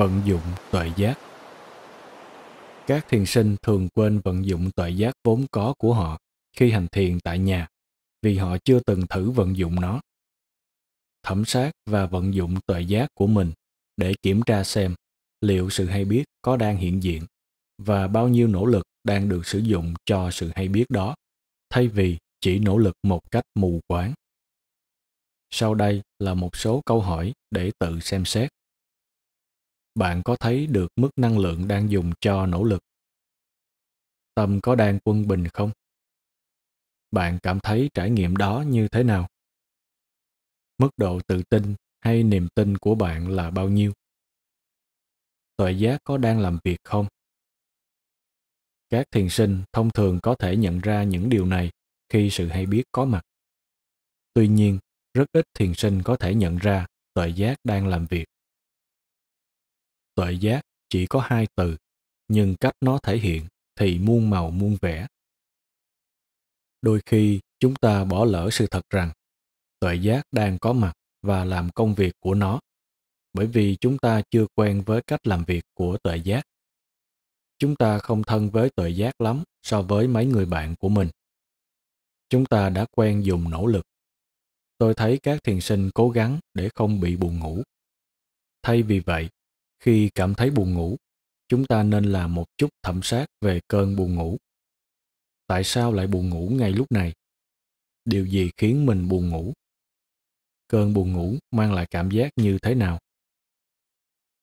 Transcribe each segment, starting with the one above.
vận dụng tuệ giác các thiền sinh thường quên vận dụng tuệ giác vốn có của họ khi hành thiền tại nhà vì họ chưa từng thử vận dụng nó thẩm sát và vận dụng tuệ giác của mình để kiểm tra xem liệu sự hay biết có đang hiện diện và bao nhiêu nỗ lực đang được sử dụng cho sự hay biết đó thay vì chỉ nỗ lực một cách mù quáng sau đây là một số câu hỏi để tự xem xét bạn có thấy được mức năng lượng đang dùng cho nỗ lực tâm có đang quân bình không bạn cảm thấy trải nghiệm đó như thế nào mức độ tự tin hay niềm tin của bạn là bao nhiêu tuệ giác có đang làm việc không các thiền sinh thông thường có thể nhận ra những điều này khi sự hay biết có mặt tuy nhiên rất ít thiền sinh có thể nhận ra tuệ giác đang làm việc tuệ giác chỉ có hai từ, nhưng cách nó thể hiện thì muôn màu muôn vẻ. Đôi khi chúng ta bỏ lỡ sự thật rằng tuệ giác đang có mặt và làm công việc của nó, bởi vì chúng ta chưa quen với cách làm việc của tuệ giác. Chúng ta không thân với tuệ giác lắm so với mấy người bạn của mình. Chúng ta đã quen dùng nỗ lực. Tôi thấy các thiền sinh cố gắng để không bị buồn ngủ. Thay vì vậy, khi cảm thấy buồn ngủ, chúng ta nên làm một chút thẩm sát về cơn buồn ngủ. Tại sao lại buồn ngủ ngay lúc này? Điều gì khiến mình buồn ngủ? Cơn buồn ngủ mang lại cảm giác như thế nào?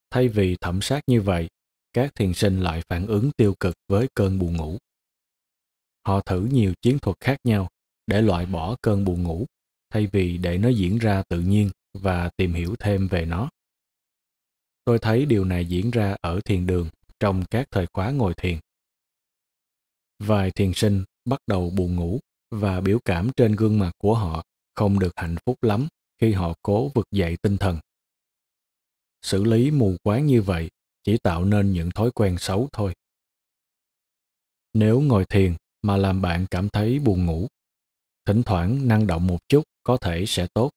Thay vì thẩm sát như vậy, các thiền sinh lại phản ứng tiêu cực với cơn buồn ngủ. Họ thử nhiều chiến thuật khác nhau để loại bỏ cơn buồn ngủ thay vì để nó diễn ra tự nhiên và tìm hiểu thêm về nó Tôi thấy điều này diễn ra ở thiền đường trong các thời khóa ngồi thiền. Vài thiền sinh bắt đầu buồn ngủ và biểu cảm trên gương mặt của họ không được hạnh phúc lắm khi họ cố vực dậy tinh thần. Xử lý mù quáng như vậy chỉ tạo nên những thói quen xấu thôi. Nếu ngồi thiền mà làm bạn cảm thấy buồn ngủ, thỉnh thoảng năng động một chút có thể sẽ tốt.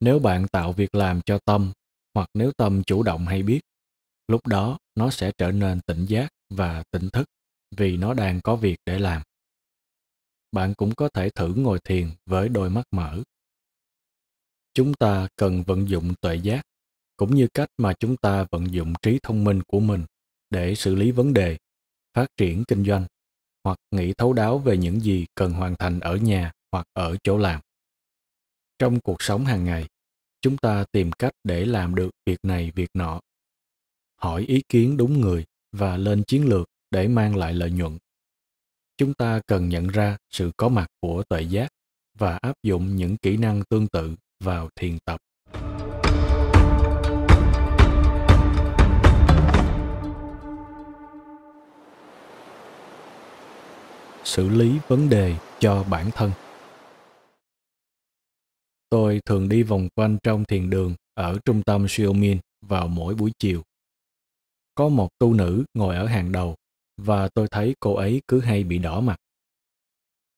Nếu bạn tạo việc làm cho tâm hoặc nếu tâm chủ động hay biết lúc đó nó sẽ trở nên tỉnh giác và tỉnh thức vì nó đang có việc để làm bạn cũng có thể thử ngồi thiền với đôi mắt mở chúng ta cần vận dụng tuệ giác cũng như cách mà chúng ta vận dụng trí thông minh của mình để xử lý vấn đề phát triển kinh doanh hoặc nghĩ thấu đáo về những gì cần hoàn thành ở nhà hoặc ở chỗ làm trong cuộc sống hàng ngày chúng ta tìm cách để làm được việc này việc nọ hỏi ý kiến đúng người và lên chiến lược để mang lại lợi nhuận chúng ta cần nhận ra sự có mặt của tuệ giác và áp dụng những kỹ năng tương tự vào thiền tập xử lý vấn đề cho bản thân Tôi thường đi vòng quanh trong thiền đường ở trung tâm Xiaomin vào mỗi buổi chiều. Có một tu nữ ngồi ở hàng đầu và tôi thấy cô ấy cứ hay bị đỏ mặt.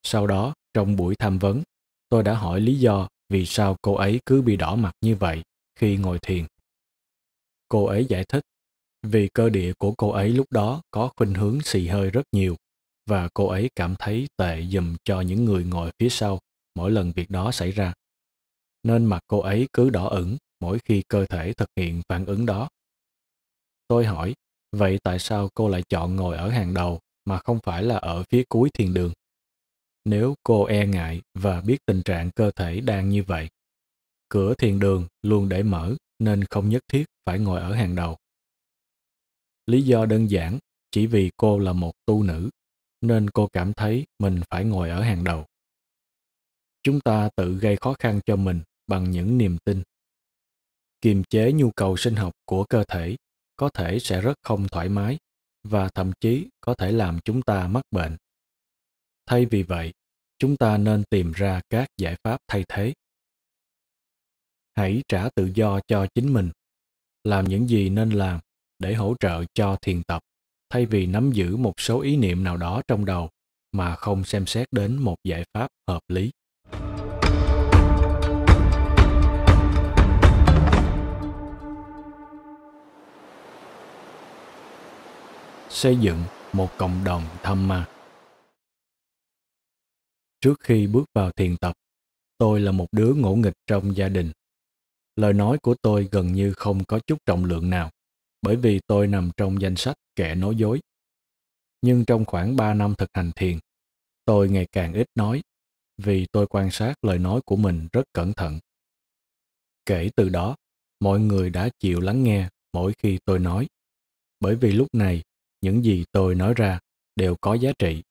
Sau đó, trong buổi tham vấn, tôi đã hỏi lý do vì sao cô ấy cứ bị đỏ mặt như vậy khi ngồi thiền. Cô ấy giải thích vì cơ địa của cô ấy lúc đó có khuynh hướng xì hơi rất nhiều và cô ấy cảm thấy tệ dùm cho những người ngồi phía sau mỗi lần việc đó xảy ra nên mặt cô ấy cứ đỏ ửng mỗi khi cơ thể thực hiện phản ứng đó. Tôi hỏi, vậy tại sao cô lại chọn ngồi ở hàng đầu mà không phải là ở phía cuối thiền đường? Nếu cô e ngại và biết tình trạng cơ thể đang như vậy, cửa thiền đường luôn để mở nên không nhất thiết phải ngồi ở hàng đầu. Lý do đơn giản chỉ vì cô là một tu nữ nên cô cảm thấy mình phải ngồi ở hàng đầu chúng ta tự gây khó khăn cho mình bằng những niềm tin kiềm chế nhu cầu sinh học của cơ thể có thể sẽ rất không thoải mái và thậm chí có thể làm chúng ta mắc bệnh thay vì vậy chúng ta nên tìm ra các giải pháp thay thế hãy trả tự do cho chính mình làm những gì nên làm để hỗ trợ cho thiền tập thay vì nắm giữ một số ý niệm nào đó trong đầu mà không xem xét đến một giải pháp hợp lý xây dựng một cộng đồng tham ma. Trước khi bước vào thiền tập, tôi là một đứa ngỗ nghịch trong gia đình. Lời nói của tôi gần như không có chút trọng lượng nào, bởi vì tôi nằm trong danh sách kẻ nói dối. Nhưng trong khoảng 3 năm thực hành thiền, tôi ngày càng ít nói, vì tôi quan sát lời nói của mình rất cẩn thận. Kể từ đó, mọi người đã chịu lắng nghe mỗi khi tôi nói, bởi vì lúc này những gì tôi nói ra đều có giá trị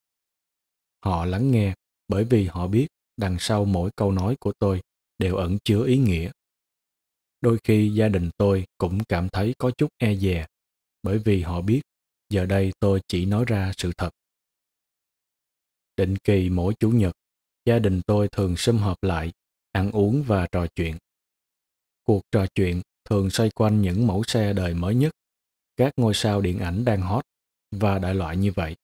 họ lắng nghe bởi vì họ biết đằng sau mỗi câu nói của tôi đều ẩn chứa ý nghĩa đôi khi gia đình tôi cũng cảm thấy có chút e dè bởi vì họ biết giờ đây tôi chỉ nói ra sự thật định kỳ mỗi chủ nhật gia đình tôi thường sum họp lại ăn uống và trò chuyện cuộc trò chuyện thường xoay quanh những mẫu xe đời mới nhất các ngôi sao điện ảnh đang hot và đại loại như vậy.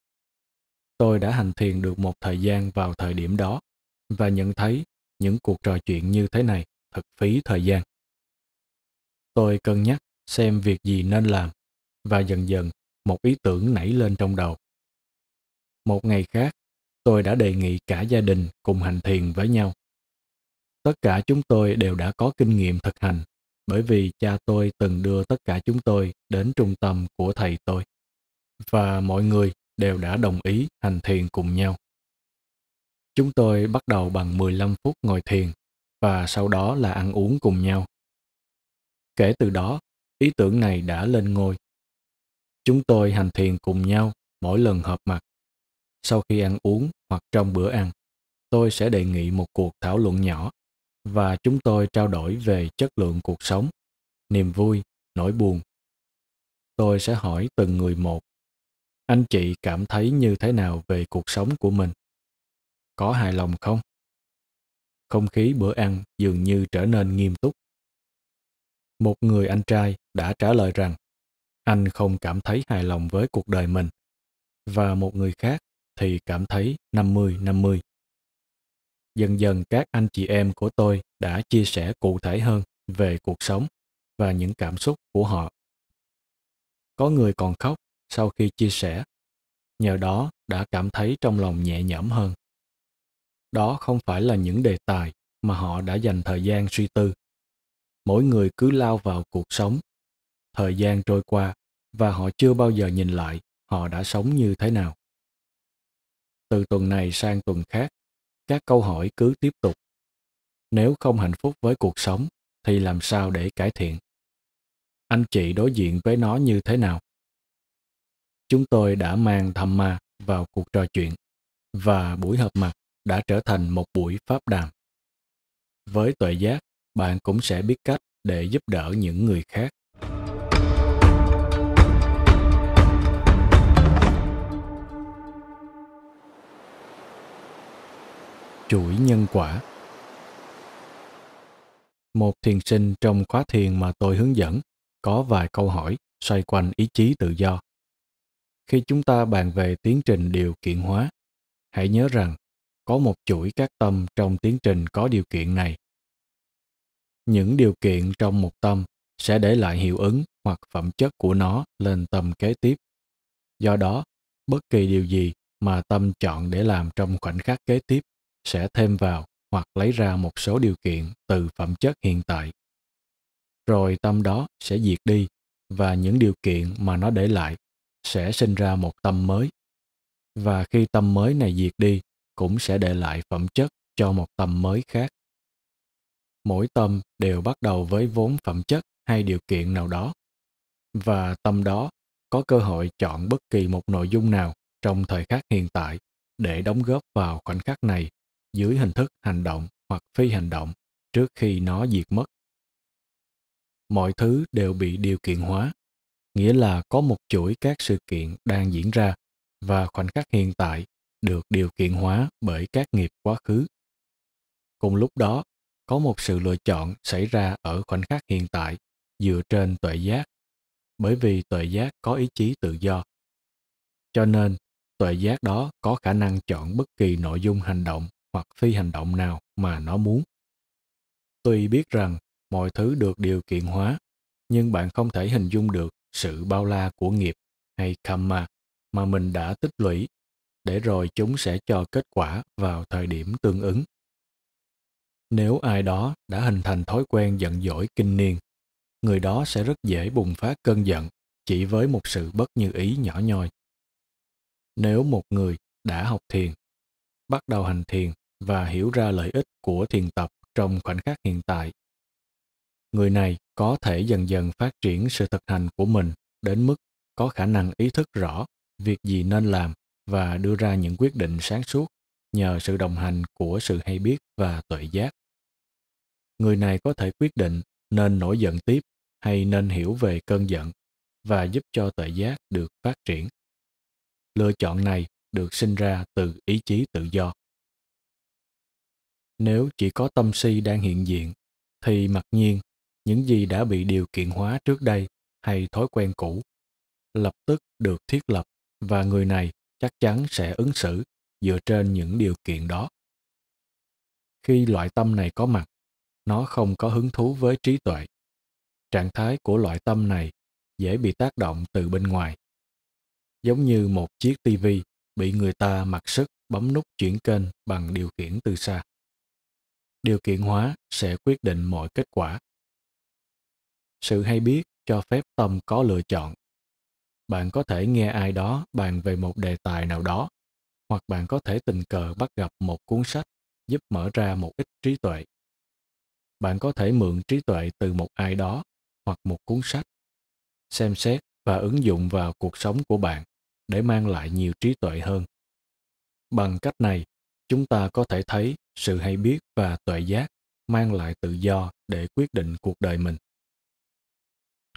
Tôi đã hành thiền được một thời gian vào thời điểm đó và nhận thấy những cuộc trò chuyện như thế này thật phí thời gian. Tôi cân nhắc xem việc gì nên làm và dần dần một ý tưởng nảy lên trong đầu. Một ngày khác, tôi đã đề nghị cả gia đình cùng hành thiền với nhau. Tất cả chúng tôi đều đã có kinh nghiệm thực hành bởi vì cha tôi từng đưa tất cả chúng tôi đến trung tâm của thầy tôi và mọi người đều đã đồng ý hành thiền cùng nhau. Chúng tôi bắt đầu bằng 15 phút ngồi thiền và sau đó là ăn uống cùng nhau. Kể từ đó, ý tưởng này đã lên ngôi. Chúng tôi hành thiền cùng nhau mỗi lần họp mặt. Sau khi ăn uống hoặc trong bữa ăn, tôi sẽ đề nghị một cuộc thảo luận nhỏ và chúng tôi trao đổi về chất lượng cuộc sống, niềm vui, nỗi buồn. Tôi sẽ hỏi từng người một anh chị cảm thấy như thế nào về cuộc sống của mình có hài lòng không không khí bữa ăn dường như trở nên nghiêm túc một người anh trai đã trả lời rằng anh không cảm thấy hài lòng với cuộc đời mình và một người khác thì cảm thấy 50-50. Dần dần các anh chị em của tôi đã chia sẻ cụ thể hơn về cuộc sống và những cảm xúc của họ. Có người còn khóc sau khi chia sẻ nhờ đó đã cảm thấy trong lòng nhẹ nhõm hơn đó không phải là những đề tài mà họ đã dành thời gian suy tư mỗi người cứ lao vào cuộc sống thời gian trôi qua và họ chưa bao giờ nhìn lại họ đã sống như thế nào từ tuần này sang tuần khác các câu hỏi cứ tiếp tục nếu không hạnh phúc với cuộc sống thì làm sao để cải thiện anh chị đối diện với nó như thế nào chúng tôi đã mang thầm ma vào cuộc trò chuyện và buổi họp mặt đã trở thành một buổi pháp đàm. Với tuệ giác, bạn cũng sẽ biết cách để giúp đỡ những người khác. Chuỗi nhân quả Một thiền sinh trong khóa thiền mà tôi hướng dẫn có vài câu hỏi xoay quanh ý chí tự do khi chúng ta bàn về tiến trình điều kiện hóa hãy nhớ rằng có một chuỗi các tâm trong tiến trình có điều kiện này những điều kiện trong một tâm sẽ để lại hiệu ứng hoặc phẩm chất của nó lên tâm kế tiếp do đó bất kỳ điều gì mà tâm chọn để làm trong khoảnh khắc kế tiếp sẽ thêm vào hoặc lấy ra một số điều kiện từ phẩm chất hiện tại rồi tâm đó sẽ diệt đi và những điều kiện mà nó để lại sẽ sinh ra một tâm mới và khi tâm mới này diệt đi cũng sẽ để lại phẩm chất cho một tâm mới khác mỗi tâm đều bắt đầu với vốn phẩm chất hay điều kiện nào đó và tâm đó có cơ hội chọn bất kỳ một nội dung nào trong thời khắc hiện tại để đóng góp vào khoảnh khắc này dưới hình thức hành động hoặc phi hành động trước khi nó diệt mất mọi thứ đều bị điều kiện hóa nghĩa là có một chuỗi các sự kiện đang diễn ra và khoảnh khắc hiện tại được điều kiện hóa bởi các nghiệp quá khứ. Cùng lúc đó, có một sự lựa chọn xảy ra ở khoảnh khắc hiện tại dựa trên tuệ giác, bởi vì tuệ giác có ý chí tự do. Cho nên, tuệ giác đó có khả năng chọn bất kỳ nội dung hành động hoặc phi hành động nào mà nó muốn. Tuy biết rằng mọi thứ được điều kiện hóa, nhưng bạn không thể hình dung được sự bao la của nghiệp hay karma mà mình đã tích lũy để rồi chúng sẽ cho kết quả vào thời điểm tương ứng nếu ai đó đã hình thành thói quen giận dỗi kinh niên người đó sẽ rất dễ bùng phát cơn giận chỉ với một sự bất như ý nhỏ nhoi nếu một người đã học thiền bắt đầu hành thiền và hiểu ra lợi ích của thiền tập trong khoảnh khắc hiện tại người này có thể dần dần phát triển sự thực hành của mình đến mức có khả năng ý thức rõ việc gì nên làm và đưa ra những quyết định sáng suốt nhờ sự đồng hành của sự hay biết và tuệ giác người này có thể quyết định nên nổi giận tiếp hay nên hiểu về cơn giận và giúp cho tuệ giác được phát triển lựa chọn này được sinh ra từ ý chí tự do nếu chỉ có tâm si đang hiện diện thì mặc nhiên những gì đã bị điều kiện hóa trước đây hay thói quen cũ lập tức được thiết lập và người này chắc chắn sẽ ứng xử dựa trên những điều kiện đó khi loại tâm này có mặt nó không có hứng thú với trí tuệ trạng thái của loại tâm này dễ bị tác động từ bên ngoài giống như một chiếc tivi bị người ta mặc sức bấm nút chuyển kênh bằng điều khiển từ xa điều kiện hóa sẽ quyết định mọi kết quả sự hay biết cho phép tâm có lựa chọn bạn có thể nghe ai đó bàn về một đề tài nào đó hoặc bạn có thể tình cờ bắt gặp một cuốn sách giúp mở ra một ít trí tuệ bạn có thể mượn trí tuệ từ một ai đó hoặc một cuốn sách xem xét và ứng dụng vào cuộc sống của bạn để mang lại nhiều trí tuệ hơn bằng cách này chúng ta có thể thấy sự hay biết và tuệ giác mang lại tự do để quyết định cuộc đời mình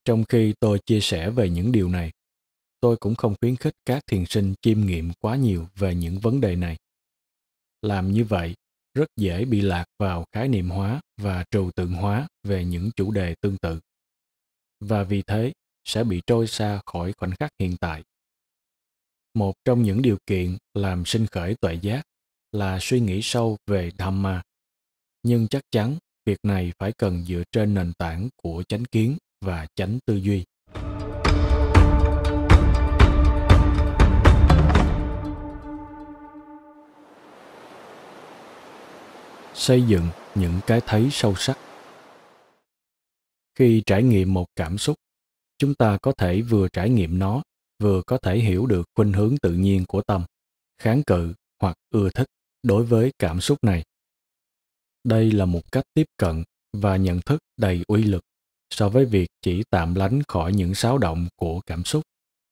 trong khi tôi chia sẻ về những điều này tôi cũng không khuyến khích các thiền sinh chiêm nghiệm quá nhiều về những vấn đề này làm như vậy rất dễ bị lạc vào khái niệm hóa và trừu tượng hóa về những chủ đề tương tự và vì thế sẽ bị trôi xa khỏi khoảnh khắc hiện tại một trong những điều kiện làm sinh khởi tuệ giác là suy nghĩ sâu về dhamma nhưng chắc chắn việc này phải cần dựa trên nền tảng của chánh kiến và tránh tư duy xây dựng những cái thấy sâu sắc khi trải nghiệm một cảm xúc chúng ta có thể vừa trải nghiệm nó vừa có thể hiểu được khuynh hướng tự nhiên của tâm kháng cự hoặc ưa thích đối với cảm xúc này đây là một cách tiếp cận và nhận thức đầy uy lực so với việc chỉ tạm lánh khỏi những xáo động của cảm xúc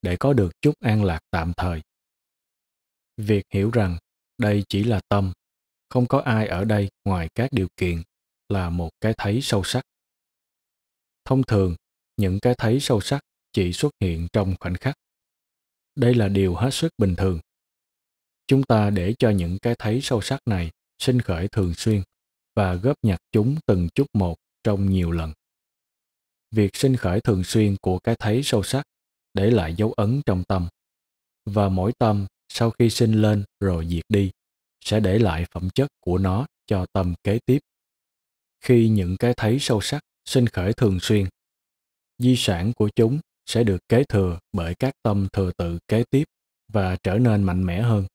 để có được chút an lạc tạm thời việc hiểu rằng đây chỉ là tâm không có ai ở đây ngoài các điều kiện là một cái thấy sâu sắc thông thường những cái thấy sâu sắc chỉ xuất hiện trong khoảnh khắc đây là điều hết sức bình thường chúng ta để cho những cái thấy sâu sắc này sinh khởi thường xuyên và góp nhặt chúng từng chút một trong nhiều lần việc sinh khởi thường xuyên của cái thấy sâu sắc để lại dấu ấn trong tâm và mỗi tâm sau khi sinh lên rồi diệt đi sẽ để lại phẩm chất của nó cho tâm kế tiếp khi những cái thấy sâu sắc sinh khởi thường xuyên di sản của chúng sẽ được kế thừa bởi các tâm thừa tự kế tiếp và trở nên mạnh mẽ hơn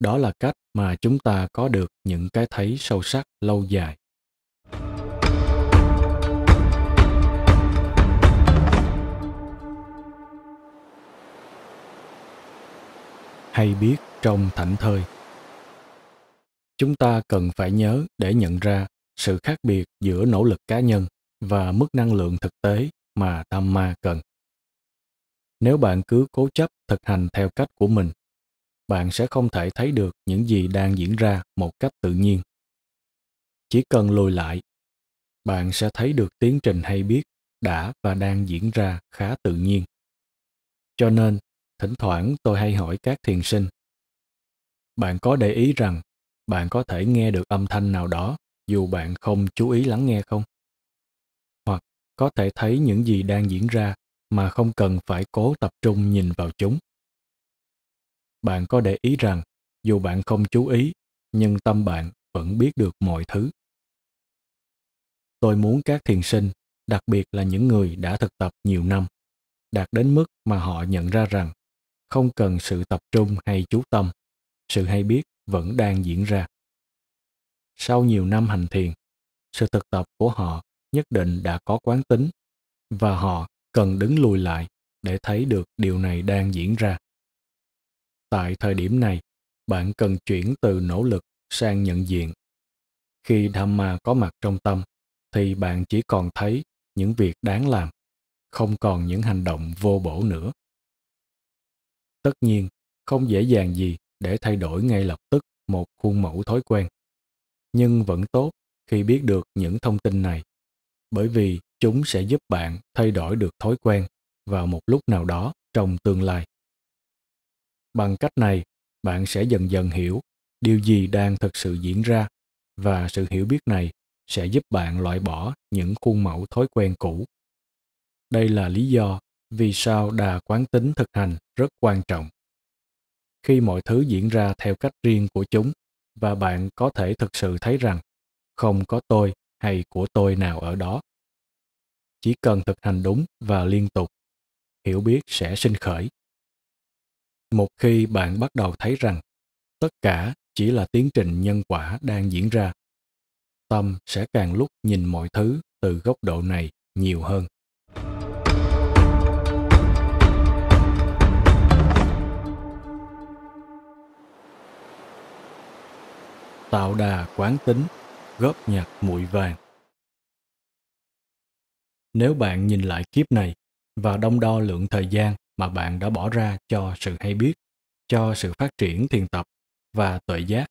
đó là cách mà chúng ta có được những cái thấy sâu sắc lâu dài hay biết trong thảnh thơi. Chúng ta cần phải nhớ để nhận ra sự khác biệt giữa nỗ lực cá nhân và mức năng lượng thực tế mà tâm ma cần. Nếu bạn cứ cố chấp thực hành theo cách của mình, bạn sẽ không thể thấy được những gì đang diễn ra một cách tự nhiên. Chỉ cần lùi lại, bạn sẽ thấy được tiến trình hay biết đã và đang diễn ra khá tự nhiên. Cho nên, thỉnh thoảng tôi hay hỏi các thiền sinh bạn có để ý rằng bạn có thể nghe được âm thanh nào đó dù bạn không chú ý lắng nghe không hoặc có thể thấy những gì đang diễn ra mà không cần phải cố tập trung nhìn vào chúng bạn có để ý rằng dù bạn không chú ý nhưng tâm bạn vẫn biết được mọi thứ tôi muốn các thiền sinh đặc biệt là những người đã thực tập nhiều năm đạt đến mức mà họ nhận ra rằng không cần sự tập trung hay chú tâm sự hay biết vẫn đang diễn ra sau nhiều năm hành thiền sự thực tập của họ nhất định đã có quán tính và họ cần đứng lùi lại để thấy được điều này đang diễn ra tại thời điểm này bạn cần chuyển từ nỗ lực sang nhận diện khi dhamma có mặt trong tâm thì bạn chỉ còn thấy những việc đáng làm không còn những hành động vô bổ nữa Tất nhiên, không dễ dàng gì để thay đổi ngay lập tức một khuôn mẫu thói quen. Nhưng vẫn tốt khi biết được những thông tin này, bởi vì chúng sẽ giúp bạn thay đổi được thói quen vào một lúc nào đó trong tương lai. Bằng cách này, bạn sẽ dần dần hiểu điều gì đang thực sự diễn ra và sự hiểu biết này sẽ giúp bạn loại bỏ những khuôn mẫu thói quen cũ. Đây là lý do vì sao đà quán tính thực hành rất quan trọng khi mọi thứ diễn ra theo cách riêng của chúng và bạn có thể thực sự thấy rằng không có tôi hay của tôi nào ở đó chỉ cần thực hành đúng và liên tục hiểu biết sẽ sinh khởi một khi bạn bắt đầu thấy rằng tất cả chỉ là tiến trình nhân quả đang diễn ra tâm sẽ càng lúc nhìn mọi thứ từ góc độ này nhiều hơn tạo đà quán tính góp nhặt muội vàng nếu bạn nhìn lại kiếp này và đông đo lượng thời gian mà bạn đã bỏ ra cho sự hay biết cho sự phát triển thiền tập và tuệ giác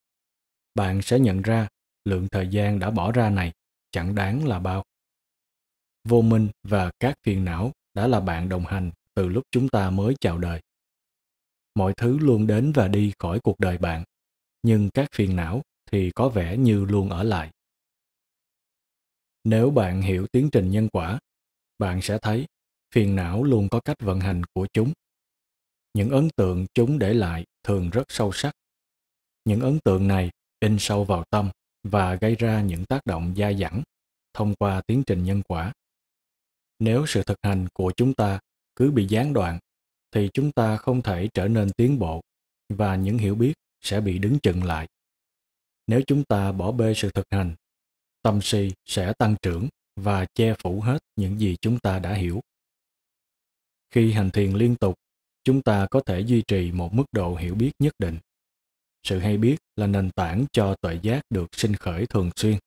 bạn sẽ nhận ra lượng thời gian đã bỏ ra này chẳng đáng là bao vô minh và các phiền não đã là bạn đồng hành từ lúc chúng ta mới chào đời mọi thứ luôn đến và đi khỏi cuộc đời bạn nhưng các phiền não thì có vẻ như luôn ở lại. Nếu bạn hiểu tiến trình nhân quả, bạn sẽ thấy phiền não luôn có cách vận hành của chúng. Những ấn tượng chúng để lại thường rất sâu sắc. Những ấn tượng này in sâu vào tâm và gây ra những tác động dai dẳng thông qua tiến trình nhân quả. Nếu sự thực hành của chúng ta cứ bị gián đoạn thì chúng ta không thể trở nên tiến bộ và những hiểu biết sẽ bị đứng chừng lại nếu chúng ta bỏ bê sự thực hành tâm si sẽ tăng trưởng và che phủ hết những gì chúng ta đã hiểu khi hành thiền liên tục chúng ta có thể duy trì một mức độ hiểu biết nhất định sự hay biết là nền tảng cho tuệ giác được sinh khởi thường xuyên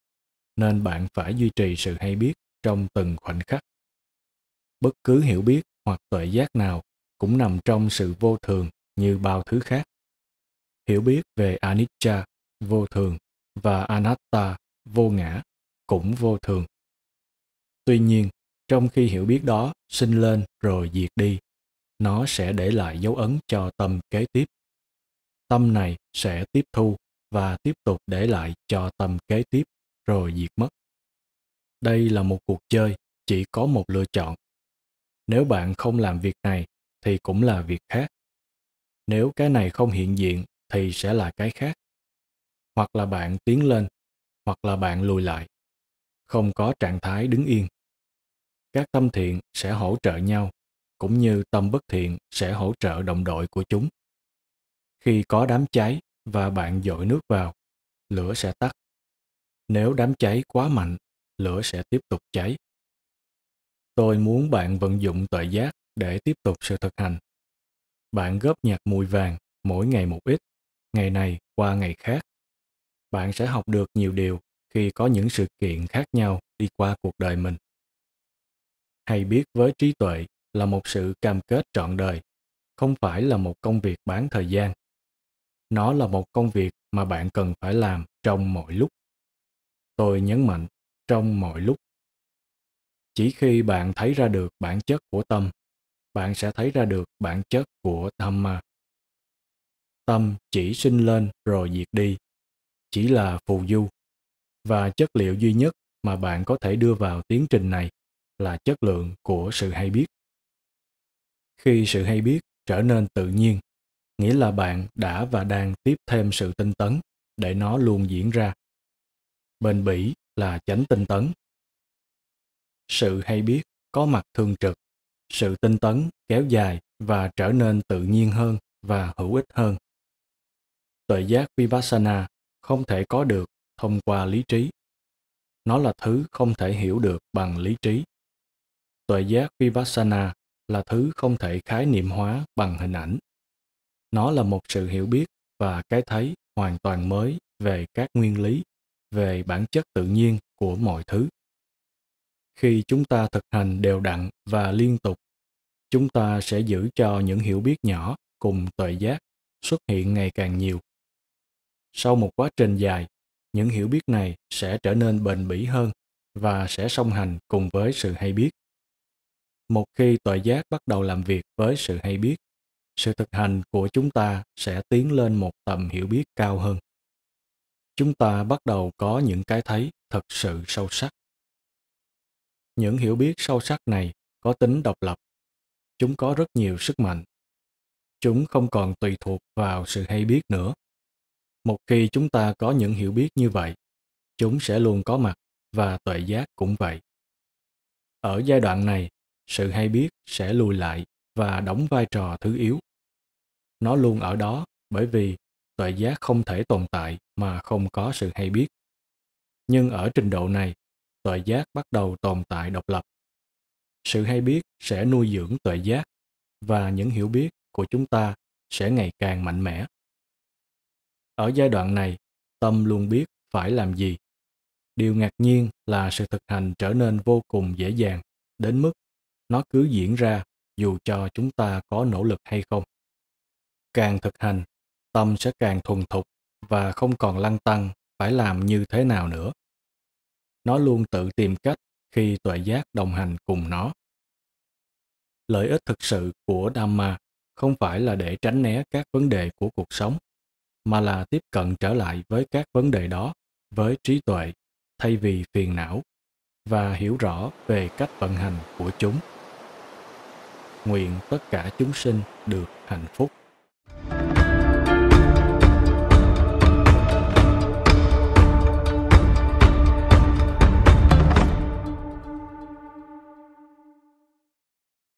nên bạn phải duy trì sự hay biết trong từng khoảnh khắc bất cứ hiểu biết hoặc tuệ giác nào cũng nằm trong sự vô thường như bao thứ khác hiểu biết về anicca vô thường và anatta vô ngã cũng vô thường tuy nhiên trong khi hiểu biết đó sinh lên rồi diệt đi nó sẽ để lại dấu ấn cho tâm kế tiếp tâm này sẽ tiếp thu và tiếp tục để lại cho tâm kế tiếp rồi diệt mất đây là một cuộc chơi chỉ có một lựa chọn nếu bạn không làm việc này thì cũng là việc khác nếu cái này không hiện diện thì sẽ là cái khác hoặc là bạn tiến lên hoặc là bạn lùi lại không có trạng thái đứng yên các tâm thiện sẽ hỗ trợ nhau cũng như tâm bất thiện sẽ hỗ trợ đồng đội của chúng khi có đám cháy và bạn dội nước vào lửa sẽ tắt nếu đám cháy quá mạnh lửa sẽ tiếp tục cháy tôi muốn bạn vận dụng tuệ giác để tiếp tục sự thực hành bạn góp nhặt mùi vàng mỗi ngày một ít ngày này qua ngày khác bạn sẽ học được nhiều điều khi có những sự kiện khác nhau đi qua cuộc đời mình hay biết với trí tuệ là một sự cam kết trọn đời không phải là một công việc bán thời gian nó là một công việc mà bạn cần phải làm trong mọi lúc tôi nhấn mạnh trong mọi lúc chỉ khi bạn thấy ra được bản chất của tâm bạn sẽ thấy ra được bản chất của tâm mà. tâm chỉ sinh lên rồi diệt đi chỉ là phù du. Và chất liệu duy nhất mà bạn có thể đưa vào tiến trình này là chất lượng của sự hay biết. Khi sự hay biết trở nên tự nhiên, nghĩa là bạn đã và đang tiếp thêm sự tinh tấn để nó luôn diễn ra. Bền bỉ là chánh tinh tấn. Sự hay biết có mặt thường trực, sự tinh tấn kéo dài và trở nên tự nhiên hơn và hữu ích hơn. Tuệ giác Vipassana không thể có được thông qua lý trí nó là thứ không thể hiểu được bằng lý trí tuệ giác vipassana là thứ không thể khái niệm hóa bằng hình ảnh nó là một sự hiểu biết và cái thấy hoàn toàn mới về các nguyên lý về bản chất tự nhiên của mọi thứ khi chúng ta thực hành đều đặn và liên tục chúng ta sẽ giữ cho những hiểu biết nhỏ cùng tuệ giác xuất hiện ngày càng nhiều sau một quá trình dài những hiểu biết này sẽ trở nên bền bỉ hơn và sẽ song hành cùng với sự hay biết một khi tuệ giác bắt đầu làm việc với sự hay biết sự thực hành của chúng ta sẽ tiến lên một tầm hiểu biết cao hơn chúng ta bắt đầu có những cái thấy thật sự sâu sắc những hiểu biết sâu sắc này có tính độc lập chúng có rất nhiều sức mạnh chúng không còn tùy thuộc vào sự hay biết nữa một khi chúng ta có những hiểu biết như vậy chúng sẽ luôn có mặt và tuệ giác cũng vậy ở giai đoạn này sự hay biết sẽ lùi lại và đóng vai trò thứ yếu nó luôn ở đó bởi vì tuệ giác không thể tồn tại mà không có sự hay biết nhưng ở trình độ này tuệ giác bắt đầu tồn tại độc lập sự hay biết sẽ nuôi dưỡng tuệ giác và những hiểu biết của chúng ta sẽ ngày càng mạnh mẽ ở giai đoạn này, tâm luôn biết phải làm gì. Điều ngạc nhiên là sự thực hành trở nên vô cùng dễ dàng, đến mức nó cứ diễn ra dù cho chúng ta có nỗ lực hay không. Càng thực hành, tâm sẽ càng thuần thục và không còn lăng tăng phải làm như thế nào nữa. Nó luôn tự tìm cách khi tuệ giác đồng hành cùng nó. Lợi ích thực sự của Dhamma không phải là để tránh né các vấn đề của cuộc sống, mà là tiếp cận trở lại với các vấn đề đó với trí tuệ thay vì phiền não và hiểu rõ về cách vận hành của chúng nguyện tất cả chúng sinh được hạnh phúc